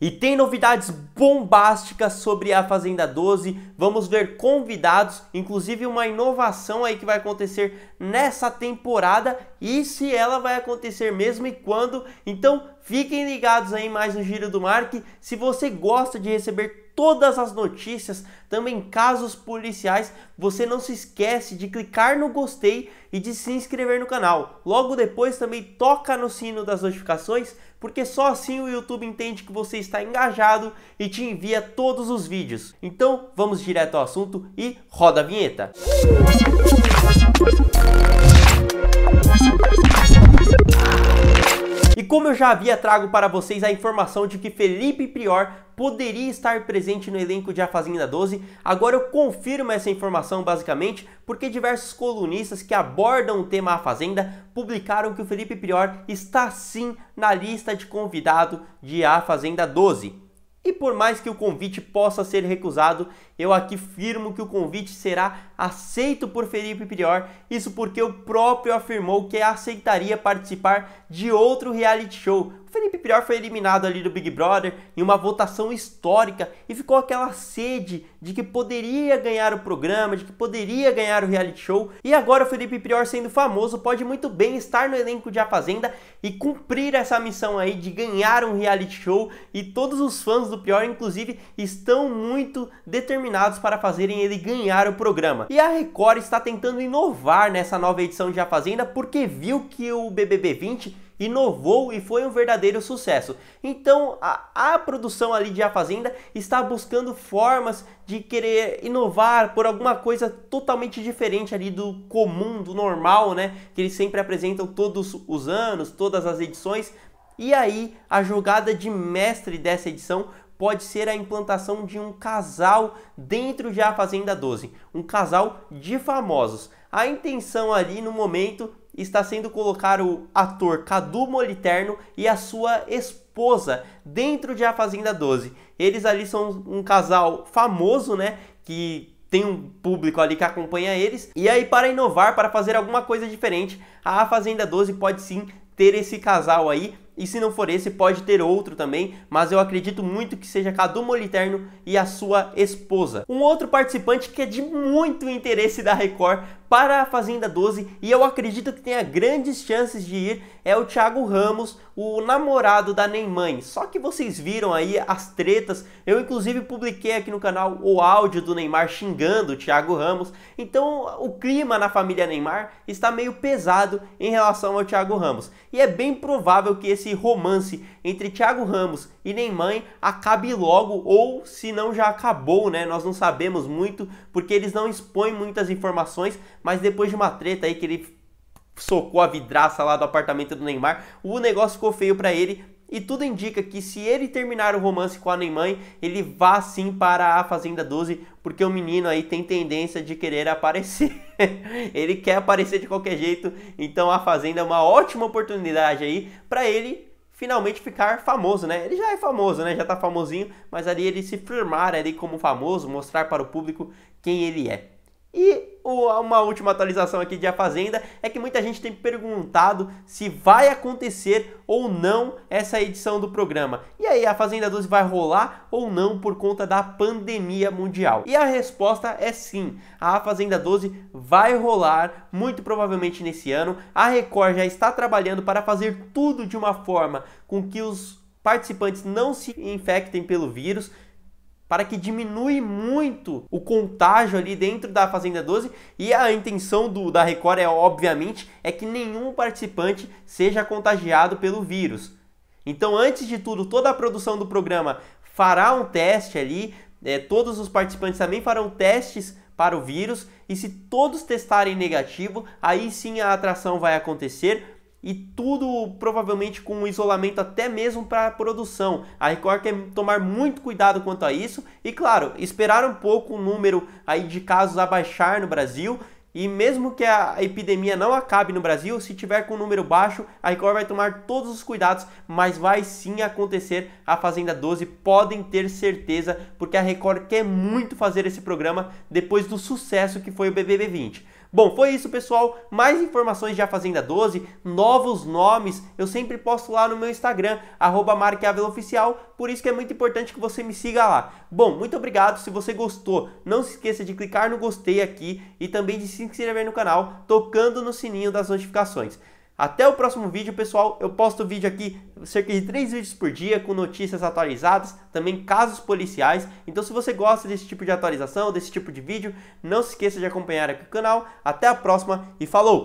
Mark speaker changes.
Speaker 1: E tem novidades bombásticas sobre a Fazenda 12. Vamos ver convidados, inclusive uma inovação aí que vai acontecer nessa temporada e se ela vai acontecer mesmo e quando. Então fiquem ligados aí mais no Giro do Mark. Se você gosta de receber todas as notícias, também casos policiais. Você não se esquece de clicar no gostei e de se inscrever no canal. Logo depois também toca no sino das notificações, porque só assim o YouTube entende que você está engajado e te envia todos os vídeos. Então, vamos direto ao assunto e roda a vinheta. Música como eu já havia trago para vocês a informação de que Felipe Prior poderia estar presente no elenco de A Fazenda 12, agora eu confirmo essa informação basicamente porque diversos colunistas que abordam o tema A Fazenda publicaram que o Felipe Prior está sim na lista de convidado de A Fazenda 12 por mais que o convite possa ser recusado, eu aqui firmo que o convite será aceito por Felipe Prior, isso porque o próprio afirmou que aceitaria participar de outro reality show. O Felipe Prior foi eliminado ali do Big Brother em uma votação histórica e ficou aquela sede de que poderia ganhar o programa, de que poderia ganhar o reality show. E agora o Felipe Prior, sendo famoso, pode muito bem estar no elenco de A Fazenda e cumprir essa missão aí de ganhar um reality show. E todos os fãs do Prior, inclusive, estão muito determinados para fazerem ele ganhar o programa. E a Record está tentando inovar nessa nova edição de A Fazenda porque viu que o BBB 20 inovou e foi um verdadeiro sucesso. Então a, a produção ali de A Fazenda está buscando formas de querer inovar por alguma coisa totalmente diferente ali do comum, do normal, né? Que eles sempre apresentam todos os anos, todas as edições. E aí a jogada de mestre dessa edição pode ser a implantação de um casal dentro de A Fazenda 12, um casal de famosos. A intenção ali no momento está sendo colocar o ator Cadu Moliterno e a sua esposa dentro de A Fazenda 12. Eles ali são um casal famoso, né? Que tem um público ali que acompanha eles. E aí, para inovar, para fazer alguma coisa diferente, a Fazenda 12 pode sim ter esse casal aí e se não for esse, pode ter outro também, mas eu acredito muito que seja Cadu Moliterno e a sua esposa. Um outro participante que é de muito interesse da Record para a Fazenda 12 e eu acredito que tenha grandes chances de ir é o Thiago Ramos, o namorado da Neymar. Só que vocês viram aí as tretas, eu inclusive publiquei aqui no canal o áudio do Neymar xingando o Thiago Ramos. Então, o clima na família Neymar está meio pesado em relação ao Thiago Ramos. E é bem provável que esse esse romance entre Thiago Ramos e Neymar acabe logo ou se não já acabou, né? Nós não sabemos muito porque eles não expõem muitas informações, mas depois de uma treta aí que ele socou a vidraça lá do apartamento do Neymar, o negócio ficou feio para ele, e tudo indica que se ele terminar o romance com a Neymar, ele vá sim para a Fazenda 12, porque o menino aí tem tendência de querer aparecer. ele quer aparecer de qualquer jeito, então a Fazenda é uma ótima oportunidade aí para ele finalmente ficar famoso, né? Ele já é famoso, né? Já tá famosinho, mas ali ele se firmar ali como famoso, mostrar para o público quem ele é. E uma última atualização aqui de A Fazenda é que muita gente tem perguntado se vai acontecer ou não essa edição do programa. E aí, A Fazenda 12 vai rolar ou não por conta da pandemia mundial? E a resposta é sim. A Fazenda 12 vai rolar muito provavelmente nesse ano. A Record já está trabalhando para fazer tudo de uma forma com que os participantes não se infectem pelo vírus, para que diminui muito o contágio ali dentro da Fazenda 12 e a intenção do, da Record é obviamente é que nenhum participante seja contagiado pelo vírus. Então, antes de tudo, toda a produção do programa fará um teste ali, é, todos os participantes também farão testes para o vírus e se todos testarem negativo, aí sim a atração vai acontecer e tudo provavelmente com isolamento até mesmo para a produção. A Record quer tomar muito cuidado quanto a isso e, claro, esperar um pouco o número aí de casos abaixar no Brasil. E mesmo que a epidemia não acabe no Brasil, se tiver com um número baixo, a Record vai tomar todos os cuidados, mas vai sim acontecer a Fazenda 12, podem ter certeza, porque a Record quer muito fazer esse programa depois do sucesso que foi o BBB 20. Bom, foi isso, pessoal. Mais informações de A Fazenda 12, novos nomes, eu sempre posto lá no meu Instagram, marqueaveloficial, por isso que é muito importante que você me siga lá. Bom, muito obrigado. Se você gostou, não se esqueça de clicar no gostei aqui e também de se inscrever no canal, tocando no sininho das notificações. Até o próximo vídeo, pessoal. Eu posto vídeo aqui, cerca de 3 vídeos por dia, com notícias atualizadas, também casos policiais. Então, se você gosta desse tipo de atualização, desse tipo de vídeo, não se esqueça de acompanhar aqui o canal. Até a próxima e falou!